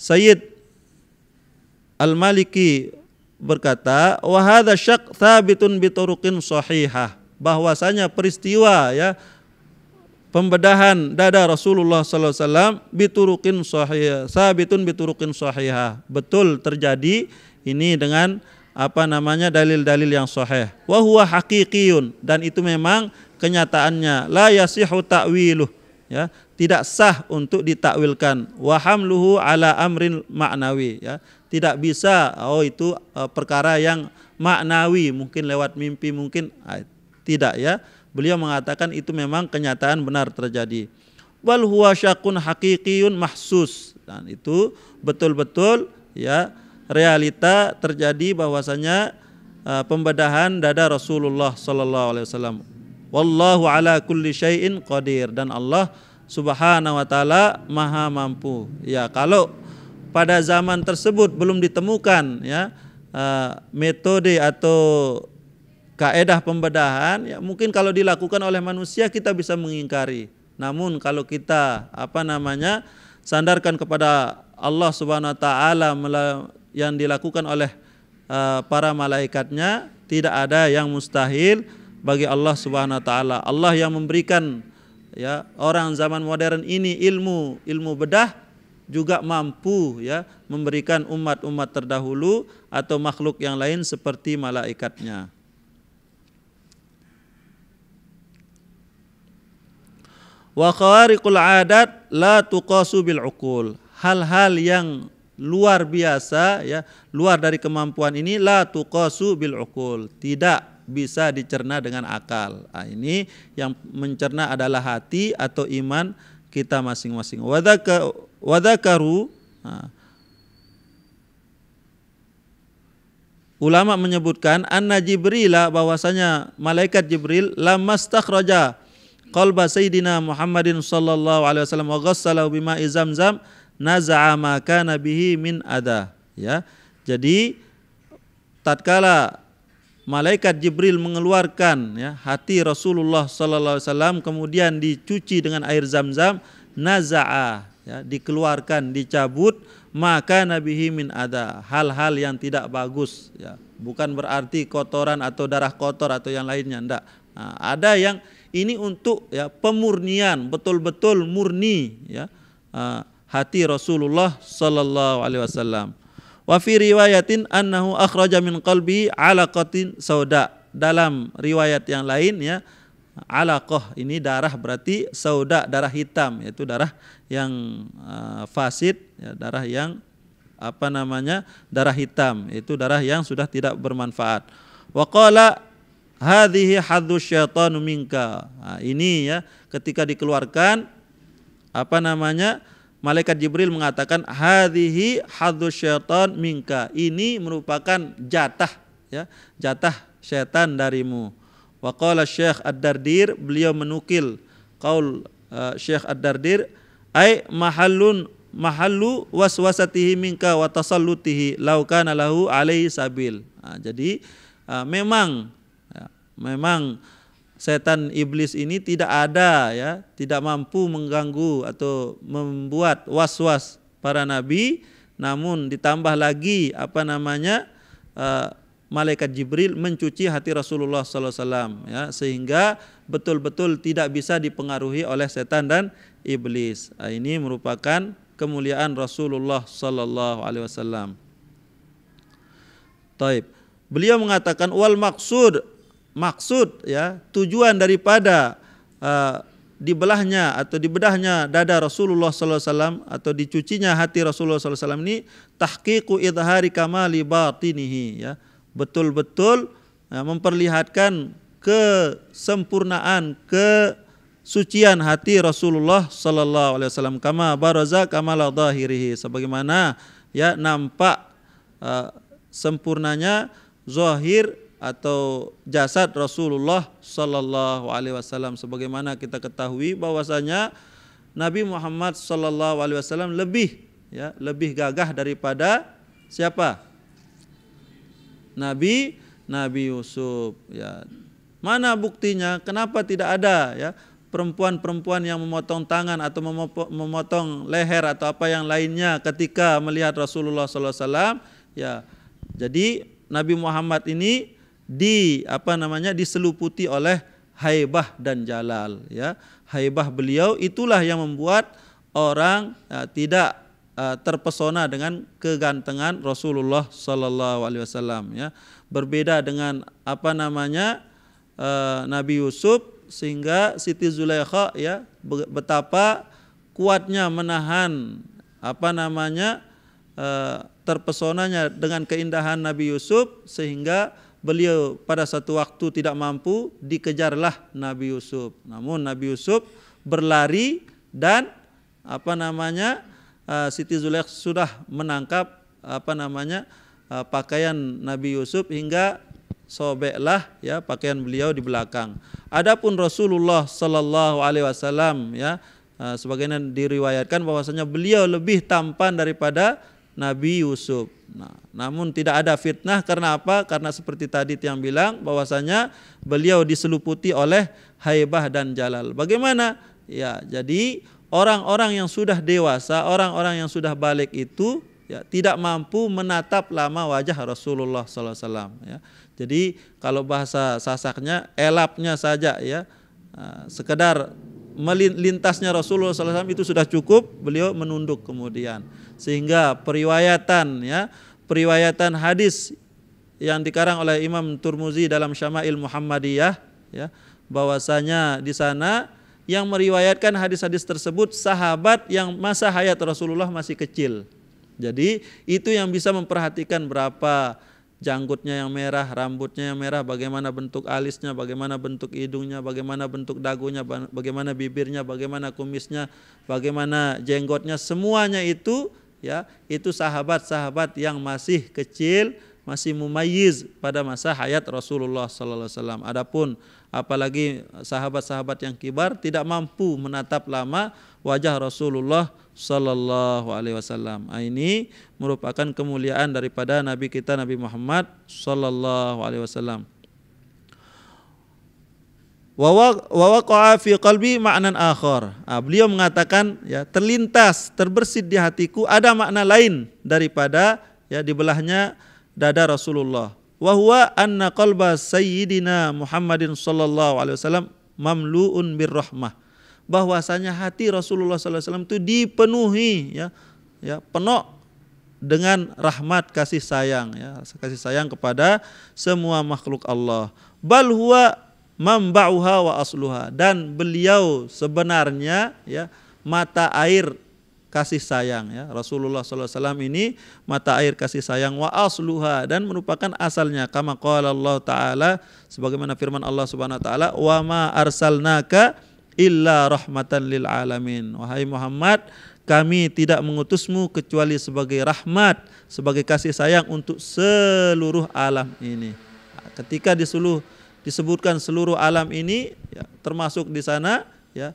Sayyid Al-Maliki berkata, "Wa hadza syak tsabitun biturukin turuqin sahihah." Bahwasanya peristiwa ya pembedahan dada Rasulullah sallallahu alaihi wasallam biturukin sahihah, sabitun biturukin sahihah. Betul terjadi ini dengan apa namanya dalil-dalil yang sahih. Wa huwa haqiqiyun dan itu memang kenyataannya la yasihu ta'wiluh ya tidak sah untuk ditakwilkan wa ala amrin maknawi ya tidak bisa oh itu eh, perkara yang maknawi mungkin lewat mimpi mungkin ah, tidak ya beliau mengatakan itu memang kenyataan benar terjadi wal huwa syakun haqiqiyun mahsus dan itu betul-betul ya realita terjadi bahwasanya uh, pembedahan dada Rasulullah sallallahu alaihi wasallam wallahu ala kulli syai'in qadir dan Allah Subhanahu wa taala Maha mampu. Ya, kalau pada zaman tersebut belum ditemukan ya eh, metode atau kaedah pembedahan ya mungkin kalau dilakukan oleh manusia kita bisa mengingkari. Namun kalau kita apa namanya sandarkan kepada Allah Subhanahu wa taala yang dilakukan oleh eh, para malaikatnya tidak ada yang mustahil bagi Allah Subhanahu wa taala. Allah yang memberikan ya orang zaman modern ini ilmu ilmu bedah juga mampu ya memberikan umat-umat terdahulu atau makhluk yang lain seperti malaikatnya. Wa khariqul adat la tuqasu bil uqul. Hal-hal yang luar biasa ya, luar dari kemampuan ini la tuqasu bil uqul. Tidak bisa dicerna dengan akal. Nah, ini yang mencerna adalah hati atau iman kita masing-masing. wadakaru nah, Ulama menyebutkan anna Jibrila bahwasanya malaikat Jibril lamastakhraja qalba sayyidina Muhammadin sallallahu alaihi wasallam wa ghassalahu bima izamzam naza'a ma kana bihi min ada ya. Jadi tatkala malaikat Jibril mengeluarkan ya, hati Rasulullah sallallahu alaihi wasallam kemudian dicuci dengan air Zam-Zam naza'a ya, dikeluarkan dicabut maka nabihi min ada hal-hal yang tidak bagus ya bukan berarti kotoran atau darah kotor atau yang lainnya ndak nah, ada yang ini untuk ya pemurnian betul-betul murni ya eh, hati Rasulullah sallallahu alaihi wasallam Wa fi riwayatin annahu akhraja min qalbi alaqatin sauda. Dalam riwayat yang lain ya, alaqah ini darah berarti sauda, darah hitam, yaitu darah yang uh, fasid, ya, darah yang apa namanya? darah hitam, itu darah yang sudah tidak bermanfaat. Wa qala hadhihi hadhu syaitanu minka. Nah, ini ya ketika dikeluarkan apa namanya? malaikat Jibril mengatakan hadhihi hadu syaitan minka. Ini merupakan jatah ya, jatah syaitan darimu. Wa Syekh Ad-Dardir, beliau menukil kaul uh, Syekh Ad-Dardir, ai mahallun mahallu waswasatihi minka wa tasallutihi lau kana lahu alaihi sabil. Nah, jadi uh, memang ya, memang setan iblis ini tidak ada ya, tidak mampu mengganggu atau membuat was-was para nabi, namun ditambah lagi apa namanya? Uh, malaikat Jibril mencuci hati Rasulullah SAW ya sehingga betul-betul tidak bisa dipengaruhi oleh setan dan iblis. Nah, ini merupakan kemuliaan Rasulullah Sallallahu Alaihi Wasallam. Taib. Beliau mengatakan wal maksud maksud ya tujuan daripada uh, dibelahnya atau dibedahnya dada Rasulullah SAW atau dicucinya hati Rasulullah SAW ini tahqiqu idhari kamali batinihi ya betul-betul ya, memperlihatkan kesempurnaan kesucian hati Rasulullah sallallahu alaihi wasallam kama baraza kamala zahirihi sebagaimana ya nampak uh, sempurnanya zahir atau jasad Rasulullah Sallallahu Alaihi Wasallam. Sebagaimana kita ketahui bahwasanya Nabi Muhammad Sallallahu Alaihi Wasallam lebih ya lebih gagah daripada siapa? Nabi Nabi Yusuf. Ya. Mana buktinya? Kenapa tidak ada ya perempuan-perempuan yang memotong tangan atau memotong leher atau apa yang lainnya ketika melihat Rasulullah Sallallahu Alaihi Wasallam? Ya. Jadi Nabi Muhammad ini di apa namanya diseluputi oleh haibah dan jalal ya haibah beliau itulah yang membuat orang ya, tidak uh, terpesona dengan kegantengan Rasulullah Sallallahu Alaihi Wasallam ya berbeda dengan apa namanya uh, Nabi Yusuf sehingga Siti Zulaikha ya betapa kuatnya menahan apa namanya uh, terpesonanya dengan keindahan Nabi Yusuf sehingga beliau pada satu waktu tidak mampu dikejarlah Nabi Yusuf. Namun Nabi Yusuf berlari dan apa namanya eh, Siti Zulekh sudah menangkap apa namanya eh, pakaian Nabi Yusuf hingga sobeklah ya pakaian beliau di belakang. Adapun Rasulullah Sallallahu Alaihi Wasallam ya eh, sebagaimana diriwayatkan bahwasanya beliau lebih tampan daripada Nabi Yusuf. Nah, namun tidak ada fitnah karena apa? Karena seperti tadi yang bilang bahwasanya beliau diseluputi oleh haibah dan jalal. Bagaimana? Ya, jadi orang-orang yang sudah dewasa, orang-orang yang sudah balik itu ya tidak mampu menatap lama wajah Rasulullah SAW. Ya. Jadi kalau bahasa sasaknya elapnya saja ya, nah, sekedar melintasnya Rasulullah SAW itu sudah cukup, beliau menunduk kemudian. Sehingga periwayatan ya, periwayatan hadis yang dikarang oleh Imam Turmuzi dalam Syama'il Muhammadiyah ya, bahwasanya di sana yang meriwayatkan hadis-hadis tersebut sahabat yang masa hayat Rasulullah masih kecil. Jadi itu yang bisa memperhatikan berapa janggutnya yang merah, rambutnya yang merah, bagaimana bentuk alisnya, bagaimana bentuk hidungnya, bagaimana bentuk dagunya, bagaimana bibirnya, bagaimana kumisnya, bagaimana jenggotnya, semuanya itu ya, itu sahabat-sahabat yang masih kecil, masih mumayyiz pada masa hayat Rasulullah sallallahu alaihi wasallam. Adapun apalagi sahabat-sahabat yang kibar tidak mampu menatap lama wajah Rasulullah sallallahu alaihi wasallam. Ah, ini merupakan kemuliaan daripada nabi kita Nabi Muhammad sallallahu alaihi wasallam. Wa waqa'a fi qalbi ma'nan akhar. Ah, beliau mengatakan ya terlintas, terbersit di hatiku ada makna lain daripada ya dibelahnya dada Rasulullah wahwa anna qalba sayyidina Muhammadin sallallahu alaihi wasallam mamluun birrahmah bahwasanya hati Rasulullah sallallahu alaihi wasallam itu dipenuhi ya ya penuh dengan rahmat kasih sayang ya kasih sayang kepada semua makhluk Allah bal huwa mambauha wa asluha dan beliau sebenarnya ya mata air kasih sayang ya Rasulullah SAW ini mata air kasih sayang wa asluha dan merupakan asalnya kama qala Allah taala sebagaimana firman Allah Subhanahu wa taala wa ma arsalnaka illa rahmatan lil alamin wahai Muhammad kami tidak mengutusmu kecuali sebagai rahmat sebagai kasih sayang untuk seluruh alam ini ketika disuluh disebutkan seluruh alam ini ya, termasuk di sana ya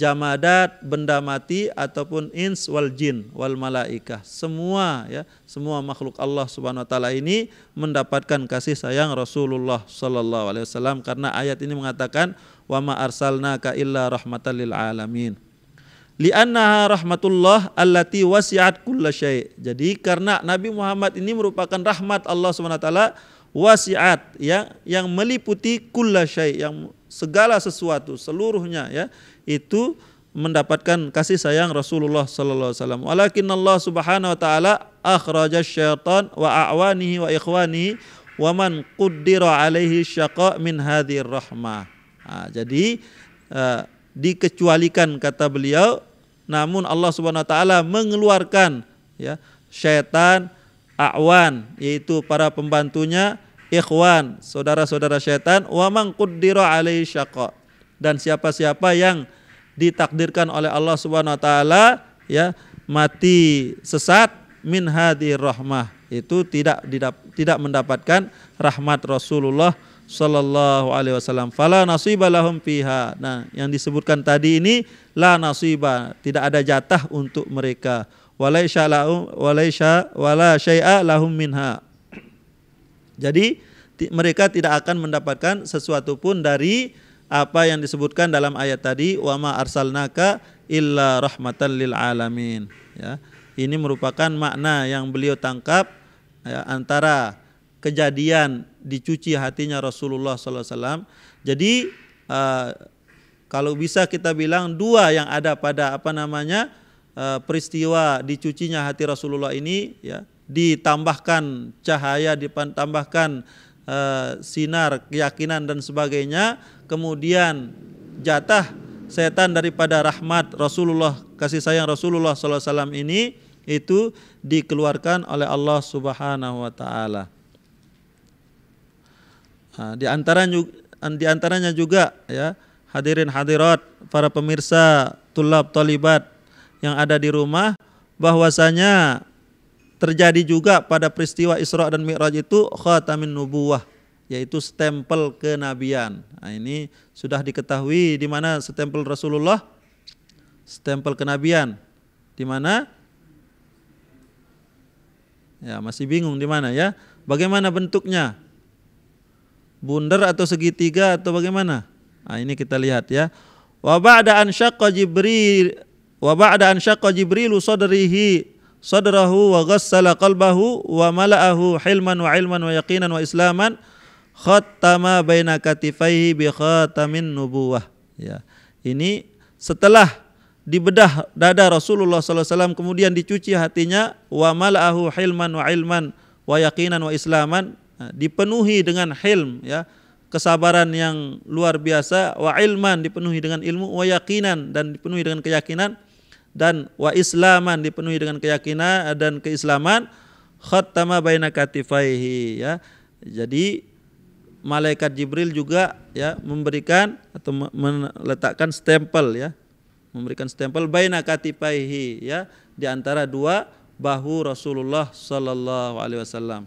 jamadat, benda mati ataupun ins wal jin wal malaikah. Semua ya, semua makhluk Allah Subhanahu wa taala ini mendapatkan kasih sayang Rasulullah sallallahu alaihi wasallam karena ayat ini mengatakan wa ma arsalnaka illa rahmatan lil alamin. Li'annaha rahmatullah allati wasi'at kulla syai'. Jadi karena Nabi Muhammad ini merupakan rahmat Allah Subhanahu wa taala wasiat yang yang meliputi kulla yang segala sesuatu seluruhnya ya itu mendapatkan kasih sayang Rasulullah sallallahu alaihi wasallam. Walakin Allah Subhanahu wa taala akhraja syaitan wa a'wanihi wa ikhwanihi wa man qaddara alaihi syaqa min hadhir rahmah. Nah, jadi eh, dikecualikan kata beliau namun Allah Subhanahu wa taala mengeluarkan ya syaitan awan yaitu para pembantunya ikhwan, saudara-saudara syaitan wa man qaddara alaihi syaqa. Dan siapa-siapa yang ditakdirkan oleh Allah Subhanahu wa taala ya mati sesat min hadir rahmah itu tidak didap, tidak mendapatkan rahmat Rasulullah sallallahu alaihi wasallam fala nasiba lahum fiha nah yang disebutkan tadi ini la nasiba tidak ada jatah untuk mereka walaisya lahum walaisya wala syai'a lahum minha jadi mereka tidak akan mendapatkan sesuatu pun dari apa yang disebutkan dalam ayat tadi wa ma arsalnaka illa rahmatan lil alamin ya ini merupakan makna yang beliau tangkap ya, antara kejadian dicuci hatinya Rasulullah SAW jadi uh, kalau bisa kita bilang dua yang ada pada apa namanya uh, peristiwa dicucinya hati Rasulullah ini ya ditambahkan cahaya ditambahkan e, sinar, keyakinan dan sebagainya, kemudian jatah setan daripada rahmat Rasulullah kasih sayang Rasulullah SAW ini itu dikeluarkan oleh Allah Subhanahu wa taala. Nah, di antara di antaranya juga ya hadirin hadirat para pemirsa tulab talibat yang ada di rumah bahwasanya terjadi juga pada peristiwa Isra dan Mi'raj itu khatamin nubuwah yaitu stempel kenabian. Nah, ini sudah diketahui di mana stempel Rasulullah stempel kenabian. Di mana? Ya, masih bingung di mana ya? Bagaimana bentuknya? Bundar atau segitiga atau bagaimana? Nah, ini kita lihat ya. Wa ba'da an syaqqa Jibril wa ba'da an syaqqa Jibrilu sadrihi sadrahu wa ghassala qalbahu wa mala'ahu hilman wa ilman wa yaqinan wa islaman khattama baina katifaihi bi khatamin nubuwah ya ini setelah dibedah dada Rasulullah SAW kemudian dicuci hatinya wa mala'ahu hilman wa ilman wa yaqinan wa islaman dipenuhi dengan hilm ya kesabaran yang luar biasa wa ilman dipenuhi dengan ilmu wa yaqinan dan dipenuhi dengan keyakinan dan wa islaman dipenuhi dengan keyakinan dan keislaman khattama baina katifaihi ya. Jadi malaikat Jibril juga ya memberikan atau meletakkan stempel ya. Memberikan stempel baina katifaihi ya di antara dua bahu Rasulullah sallallahu alaihi wasallam.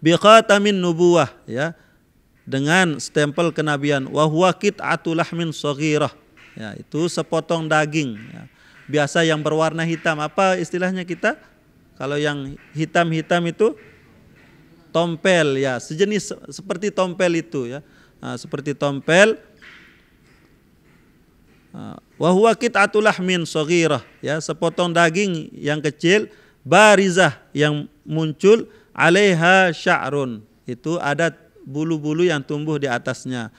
Bi khatamin nubuwah ya dengan stempel kenabian wa huwa qit'atul lahmin saghirah ya, itu sepotong daging ya. biasa yang berwarna hitam apa istilahnya kita kalau yang hitam-hitam itu tompel ya sejenis seperti tompel itu ya nah, seperti tompel wahwa atulah min sogirah ya sepotong daging yang kecil barizah yang muncul alaiha sya'run itu ada bulu-bulu yang tumbuh di atasnya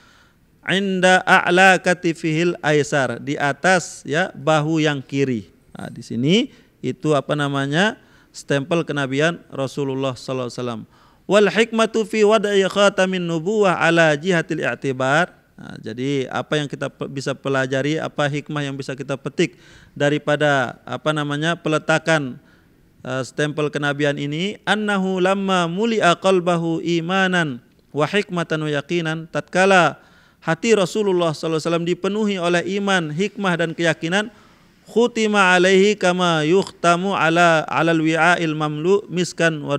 inda a'la katifihil aisar di atas ya bahu yang kiri. Nah, di sini itu apa namanya? stempel kenabian Rasulullah sallallahu alaihi wasallam. Wal hikmatu fi wada'i khatamin nubuwah ala jihatil i'tibar. Nah, jadi apa yang kita bisa pelajari, apa hikmah yang bisa kita petik daripada apa namanya peletakan uh, stempel kenabian ini annahu lamma muli'a qalbahu imanan wa hikmatan wa yaqinan tatkala hati Rasulullah SAW dipenuhi oleh iman, hikmah dan keyakinan khutima alaihi kama yukhtamu ala alal wi'ail mamlu miskan wa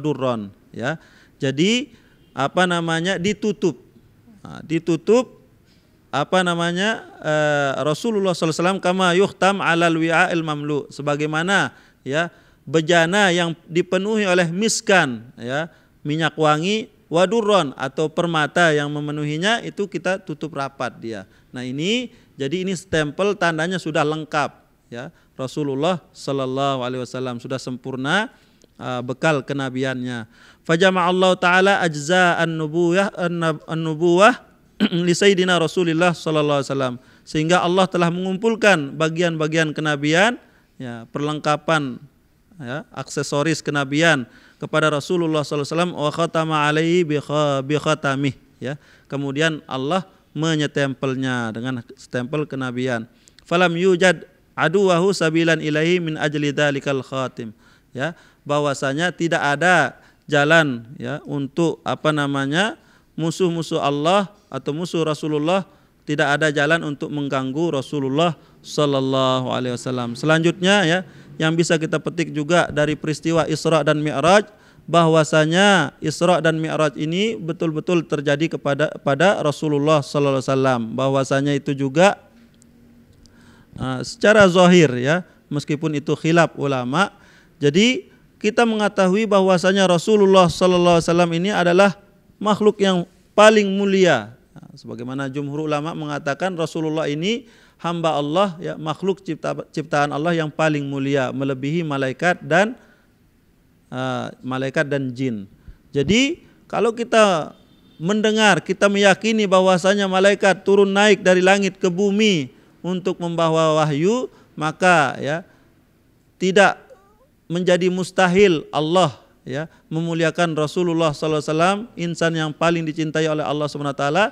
ya. Jadi apa namanya ditutup. Nah, ditutup apa namanya eh, Rasulullah SAW kama yukhtam alal wi'ail mamlu sebagaimana ya bejana yang dipenuhi oleh miskan ya minyak wangi Waduron atau permata yang memenuhinya itu kita tutup rapat dia. Nah ini jadi ini stempel tandanya sudah lengkap ya Rasulullah Sallallahu Alaihi Wasallam sudah sempurna uh, bekal kenabiannya. Fajama Allah Taala ajza an Nubuah an Nubuah li Sayyidina Rasulillah Shallallahu Alaihi Wasallam sehingga Allah telah mengumpulkan bagian-bagian kenabian ya perlengkapan ya, aksesoris kenabian kepada Rasulullah SAW wa khatama alaihi bi khatamih ya kemudian Allah menyetempelnya dengan stempel kenabian falam yujad aduwahu sabilan ilahi min ajli dzalikal khatim ya bahwasanya tidak ada jalan ya untuk apa namanya musuh-musuh Allah atau musuh Rasulullah tidak ada jalan untuk mengganggu Rasulullah sallallahu alaihi wasallam. Selanjutnya ya yang bisa kita petik juga dari peristiwa Isra dan Mi'raj bahwasanya Isra dan Mi'raj ini betul-betul terjadi kepada pada Rasulullah sallallahu alaihi wasallam bahwasanya itu juga uh, secara zahir ya meskipun itu khilaf ulama jadi kita mengetahui bahwasanya Rasulullah sallallahu alaihi wasallam ini adalah makhluk yang paling mulia sebagaimana jumhur ulama mengatakan Rasulullah ini hamba Allah ya makhluk cipta, ciptaan Allah yang paling mulia melebihi malaikat dan uh, malaikat dan jin. Jadi kalau kita mendengar, kita meyakini bahwasanya malaikat turun naik dari langit ke bumi untuk membawa wahyu, maka ya tidak menjadi mustahil Allah ya memuliakan Rasulullah SAW insan yang paling dicintai oleh Allah Subhanahu Wa Taala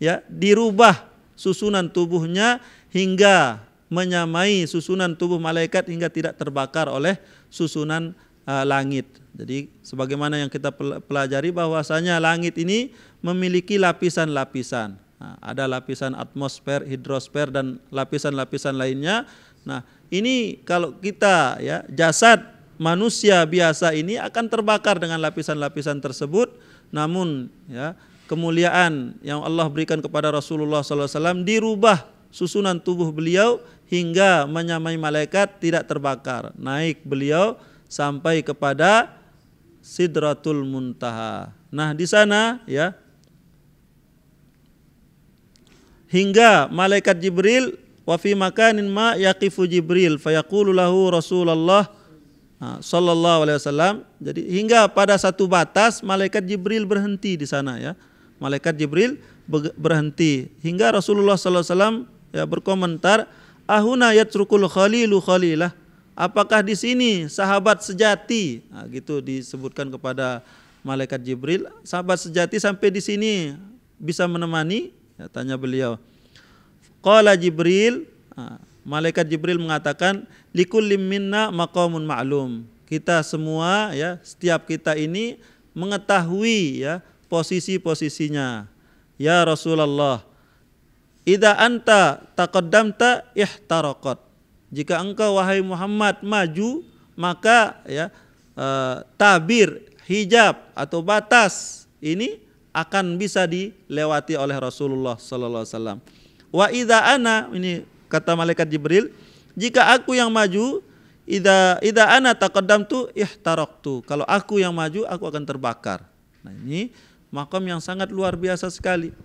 ya dirubah susunan tubuhnya hingga menyamai susunan tubuh malaikat hingga tidak terbakar oleh susunan uh, langit. Jadi sebagaimana yang kita pelajari bahwasanya langit ini memiliki lapisan-lapisan. Nah, ada lapisan atmosfer, hidrosfer dan lapisan-lapisan lainnya. Nah, ini kalau kita ya jasad manusia biasa ini akan terbakar dengan lapisan-lapisan tersebut. Namun ya kemuliaan yang Allah berikan kepada Rasulullah SAW dirubah susunan tubuh beliau hingga menyamai malaikat tidak terbakar. Naik beliau sampai kepada Sidratul Muntaha. Nah, di sana ya hingga malaikat Jibril wa fi makanin ma yaqifu Jibril fayaqulu lahu Rasulullah sallallahu alaihi wasallam. Jadi hingga pada satu batas malaikat Jibril berhenti di sana ya. Malaikat Jibril berhenti hingga Rasulullah sallallahu alaihi wasallam ya berkomentar ahuna yatrukul khalilu khalilah apakah di sini sahabat sejati nah, gitu disebutkan kepada malaikat Jibril sahabat sejati sampai di sini bisa menemani ya, tanya beliau qala Jibril nah, malaikat Jibril mengatakan likullim minna maqamun ma'lum kita semua ya setiap kita ini mengetahui ya posisi-posisinya ya Rasulullah Ida anta taqaddamta ihtaraqat. Jika engkau wahai Muhammad maju, maka ya e, tabir hijab atau batas ini akan bisa dilewati oleh Rasulullah sallallahu alaihi wasallam. Wa idza ana ini kata malaikat Jibril, jika aku yang maju, ida ida ana taqaddamtu ihtaraqtu. Kalau aku yang maju, aku akan terbakar. Nah, ini makam yang sangat luar biasa sekali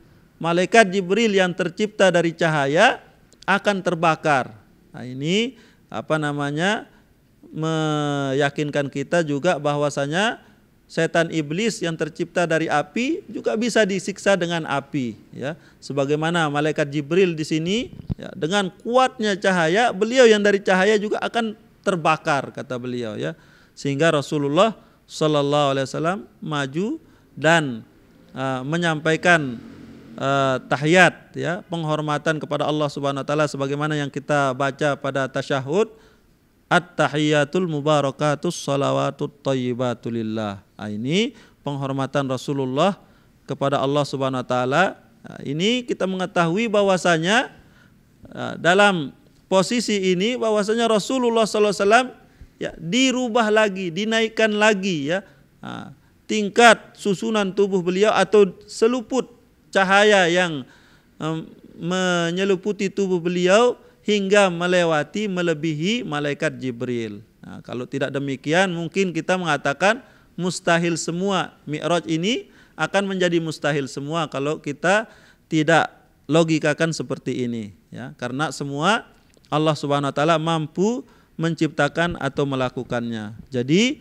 malaikat Jibril yang tercipta dari cahaya akan terbakar. Nah, ini apa namanya meyakinkan kita juga bahwasanya setan iblis yang tercipta dari api juga bisa disiksa dengan api ya sebagaimana malaikat Jibril di sini ya, dengan kuatnya cahaya beliau yang dari cahaya juga akan terbakar kata beliau ya sehingga Rasulullah Shallallahu Alaihi Wasallam maju dan uh, menyampaikan Eh, tahiyat ya, penghormatan kepada Allah Subhanahu wa taala sebagaimana yang kita baca pada tasyahud at-tahiyatul mubarakatus salawatut thayyibatu lillah. Nah, ini penghormatan Rasulullah kepada Allah Subhanahu wa taala. Nah, ini kita mengetahui bahwasanya eh, dalam posisi ini bahwasanya Rasulullah sallallahu alaihi wasallam ya dirubah lagi, dinaikkan lagi ya. Nah, tingkat susunan tubuh beliau atau seluput cahaya yang menyeluputi tubuh beliau hingga melewati melebihi malaikat Jibril. Nah, kalau tidak demikian mungkin kita mengatakan mustahil semua Mi'raj ini akan menjadi mustahil semua kalau kita tidak logikakan seperti ini ya karena semua Allah Subhanahu wa taala mampu menciptakan atau melakukannya. Jadi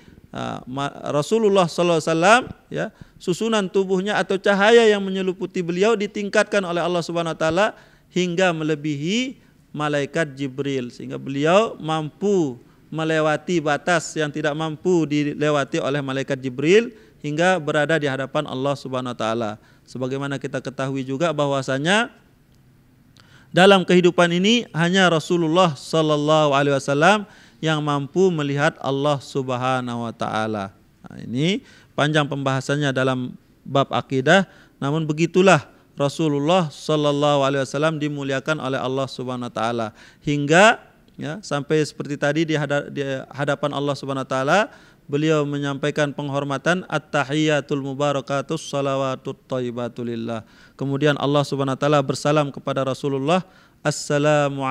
Rasulullah SAW ya susunan tubuhnya atau cahaya yang menyeluputi beliau ditingkatkan oleh Allah Subhanahu Wa Taala hingga melebihi malaikat Jibril sehingga beliau mampu melewati batas yang tidak mampu dilewati oleh malaikat Jibril hingga berada di hadapan Allah Subhanahu Wa Taala. Sebagaimana kita ketahui juga bahwasanya dalam kehidupan ini hanya Rasulullah Sallallahu Alaihi Wasallam yang mampu melihat Allah Subhanahu wa taala. Nah, ini panjang pembahasannya dalam bab akidah, namun begitulah Rasulullah Shallallahu alaihi wasallam dimuliakan oleh Allah Subhanahu wa taala hingga ya sampai seperti tadi di, hadapan Allah Subhanahu wa taala beliau menyampaikan penghormatan at-tahiyatul mubarakatus salawatut thayyibatulillah. Kemudian Allah Subhanahu wa taala bersalam kepada Rasulullah, "Assalamu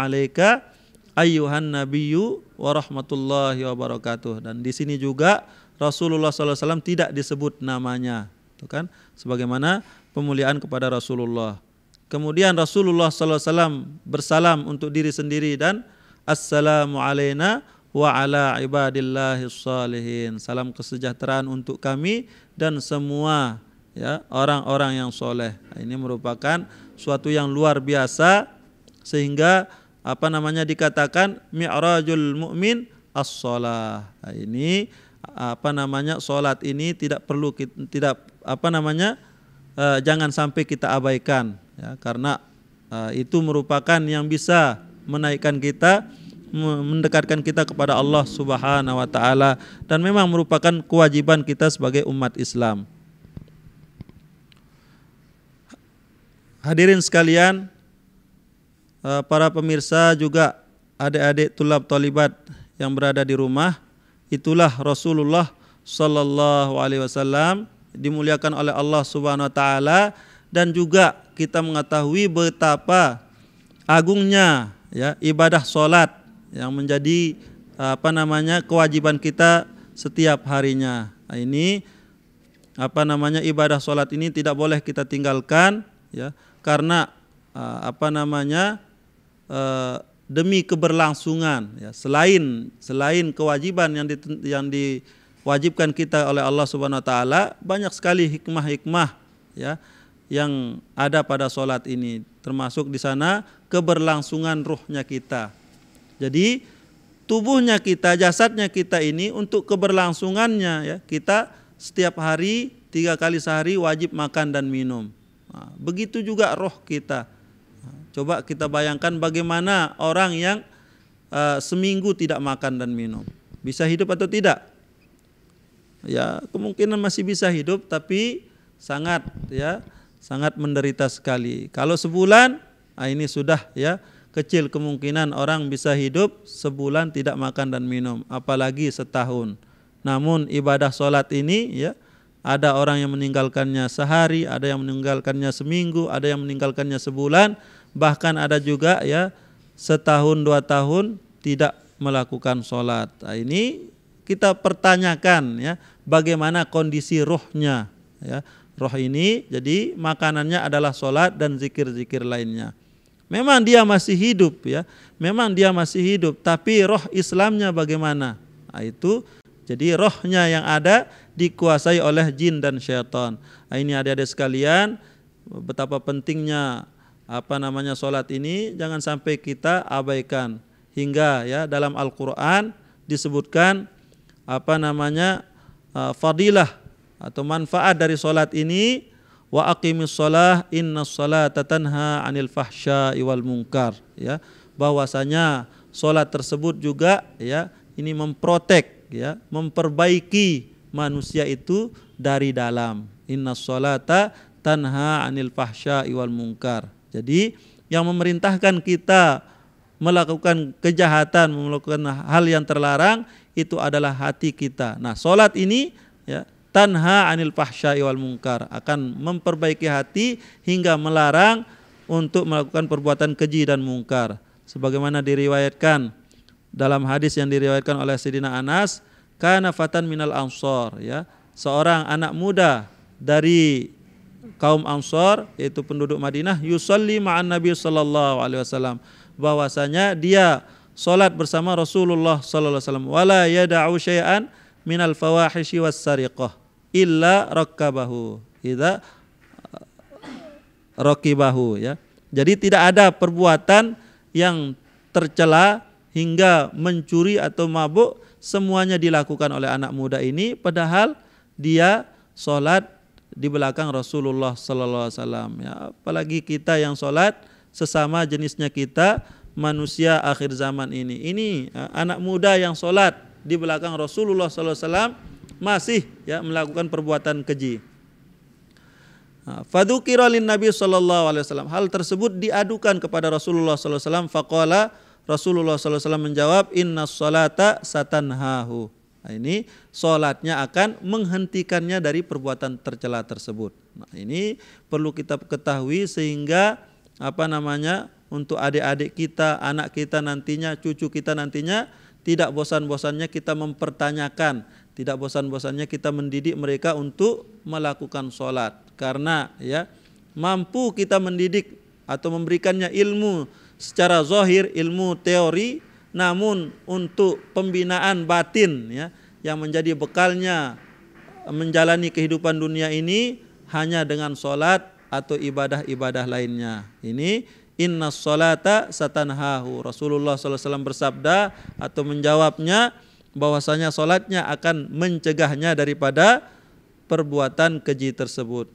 Ayuhan nabiyyu wa rahmatullahi wa barakatuh. Dan di sini juga Rasulullah SAW tidak disebut namanya, itu kan? Sebagaimana pemuliaan kepada Rasulullah. Kemudian Rasulullah SAW bersalam untuk diri sendiri dan Assalamu alaina wa ala ibadillahi salihin. Salam kesejahteraan untuk kami dan semua ya orang-orang yang soleh. Ini merupakan suatu yang luar biasa sehingga apa namanya dikatakan mi'rajul mu'min as-shalah. Nah, ini apa namanya salat ini tidak perlu tidak apa namanya eh, jangan sampai kita abaikan ya karena eh, itu merupakan yang bisa menaikkan kita mendekatkan kita kepada Allah Subhanahu wa taala dan memang merupakan kewajiban kita sebagai umat Islam. Hadirin sekalian, Eh, para pemirsa juga adik-adik tulab tolibat yang berada di rumah, itulah Rasulullah Sallallahu Alaihi Wasallam dimuliakan oleh Allah Subhanahu Wa Taala dan juga kita mengetahui betapa agungnya ya ibadah solat yang menjadi apa namanya kewajiban kita setiap harinya. Nah, ini apa namanya ibadah solat ini tidak boleh kita tinggalkan ya karena eh, apa namanya Eh, demi keberlangsungan ya, selain selain kewajiban yang di, yang diwajibkan kita oleh Allah Subhanahu wa taala banyak sekali hikmah-hikmah ya yang ada pada solat ini termasuk di sana keberlangsungan ruhnya kita jadi tubuhnya kita jasadnya kita ini untuk keberlangsungannya ya kita setiap hari tiga kali sehari wajib makan dan minum nah, begitu juga roh kita Coba kita bayangkan bagaimana orang yang uh, seminggu tidak makan dan minum. Bisa hidup atau tidak? Ya, kemungkinan masih bisa hidup tapi sangat ya, sangat menderita sekali. Kalau sebulan, nah ini sudah ya kecil kemungkinan orang bisa hidup sebulan tidak makan dan minum, apalagi setahun. Namun ibadah sholat ini ya ada orang yang meninggalkannya sehari, ada yang meninggalkannya seminggu, ada yang meninggalkannya sebulan, bahkan ada juga ya setahun dua tahun tidak melakukan sholat. Nah, ini kita pertanyakan ya bagaimana kondisi rohnya ya roh ini jadi makanannya adalah sholat dan zikir-zikir lainnya memang dia masih hidup ya memang dia masih hidup tapi roh Islamnya bagaimana nah, itu jadi rohnya yang ada dikuasai oleh jin dan syaitan nah, ini ada-ada sekalian betapa pentingnya apa namanya solat ini jangan sampai kita abaikan hingga ya dalam Al-Quran disebutkan apa namanya e, fadilah atau manfaat dari solat ini wa aqimis solah inna sholata tanha anil fahsya wal munkar ya bahwasanya solat tersebut juga ya ini memprotek ya memperbaiki manusia itu dari dalam inna sholata tanha anil fahsya wal munkar jadi yang memerintahkan kita melakukan kejahatan, melakukan hal yang terlarang itu adalah hati kita. Nah, salat ini ya tanha anil fahsya'i wal munkar akan memperbaiki hati hingga melarang untuk melakukan perbuatan keji dan mungkar sebagaimana diriwayatkan dalam hadis yang diriwayatkan oleh Sidina Anas kana fatan minal ansor ya seorang anak muda dari kaum Ansor yaitu penduduk Madinah yusalli ma'an Nabi sallallahu alaihi wasallam bahwasanya dia salat bersama Rasulullah sallallahu alaihi wasallam wala yada'u syai'an minal fawahishi was sariqah illa rakkabahu idza uh, rakibahu ya jadi tidak ada perbuatan yang tercela hingga mencuri atau mabuk semuanya dilakukan oleh anak muda ini padahal dia sholat di belakang Rasulullah sallallahu alaihi wasallam ya apalagi kita yang sholat sesama jenisnya kita manusia akhir zaman ini ini ya, anak muda yang sholat di belakang Rasulullah sallallahu alaihi wasallam masih ya melakukan perbuatan keji Fadukira lin Nabi sallallahu alaihi wasallam. Hal tersebut diadukan kepada Rasulullah sallallahu alaihi wasallam fakola Rasulullah sallallahu alaihi wasallam menjawab inna salata satanhahu. Nah, ini solatnya akan menghentikannya dari perbuatan tercela tersebut. Nah, ini perlu kita ketahui sehingga apa namanya untuk adik-adik kita, anak kita nantinya, cucu kita nantinya tidak bosan-bosannya kita mempertanyakan, tidak bosan-bosannya kita mendidik mereka untuk melakukan solat Karena ya mampu kita mendidik atau memberikannya ilmu secara zohir, ilmu teori, namun untuk pembinaan batin ya yang menjadi bekalnya menjalani kehidupan dunia ini hanya dengan solat atau ibadah-ibadah lainnya. Ini inna solata satanhahu. Rasulullah SAW bersabda atau menjawabnya bahwasanya solatnya akan mencegahnya daripada perbuatan keji tersebut.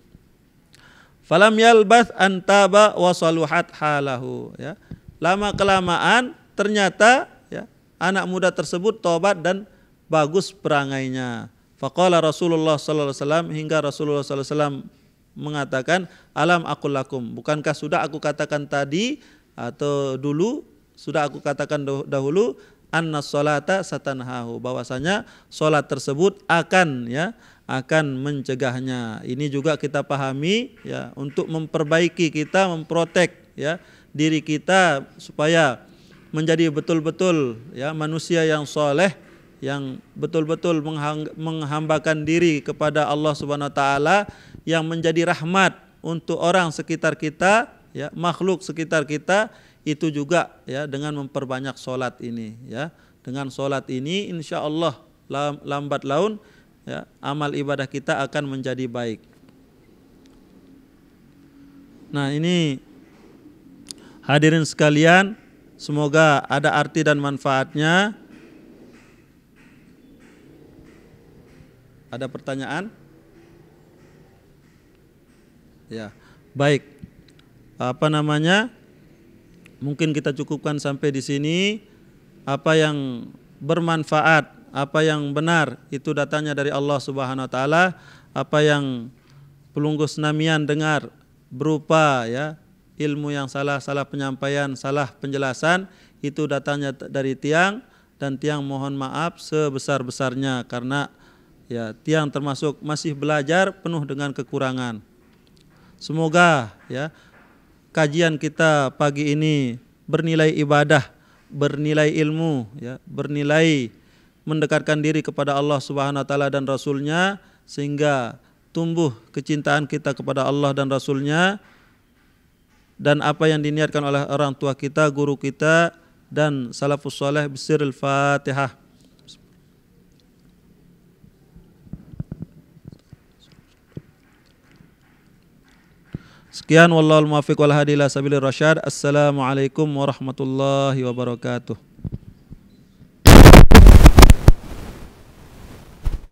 Falam yalbath antaba wasaluhat halahu. Ya. Lama kelamaan ternyata ya, anak muda tersebut tobat dan bagus perangainya. Faqala Rasulullah sallallahu alaihi wasallam hingga Rasulullah sallallahu alaihi wasallam mengatakan alam aku lakum bukankah sudah aku katakan tadi atau dulu sudah aku katakan dahulu anna satan satanhahu bahwasanya solat tersebut akan ya akan mencegahnya ini juga kita pahami ya untuk memperbaiki kita memprotek ya diri kita supaya menjadi betul-betul ya manusia yang soleh yang betul-betul menghambakan diri kepada Allah Subhanahu wa taala yang menjadi rahmat untuk orang sekitar kita ya makhluk sekitar kita itu juga ya dengan memperbanyak solat ini ya dengan solat ini insyaallah lambat laun ya amal ibadah kita akan menjadi baik nah ini hadirin sekalian Semoga ada arti dan manfaatnya. Ada pertanyaan? Ya, baik. Apa namanya? Mungkin kita cukupkan sampai di sini. Apa yang bermanfaat, apa yang benar itu datanya dari Allah Subhanahu wa taala, apa yang pelunggu senamian dengar berupa ya ilmu yang salah, salah penyampaian, salah penjelasan itu datangnya dari tiang dan tiang mohon maaf sebesar-besarnya karena ya tiang termasuk masih belajar penuh dengan kekurangan. Semoga ya kajian kita pagi ini bernilai ibadah, bernilai ilmu ya, bernilai mendekatkan diri kepada Allah Subhanahu wa taala dan rasulnya sehingga tumbuh kecintaan kita kepada Allah dan rasulnya dan apa yang diniatkan oleh orang tua kita, guru kita dan salafus saleh bisiril Fatihah. Sekian wallahul muwaffiq wal hadi ila sabilir rasyad. Assalamualaikum warahmatullahi wabarakatuh.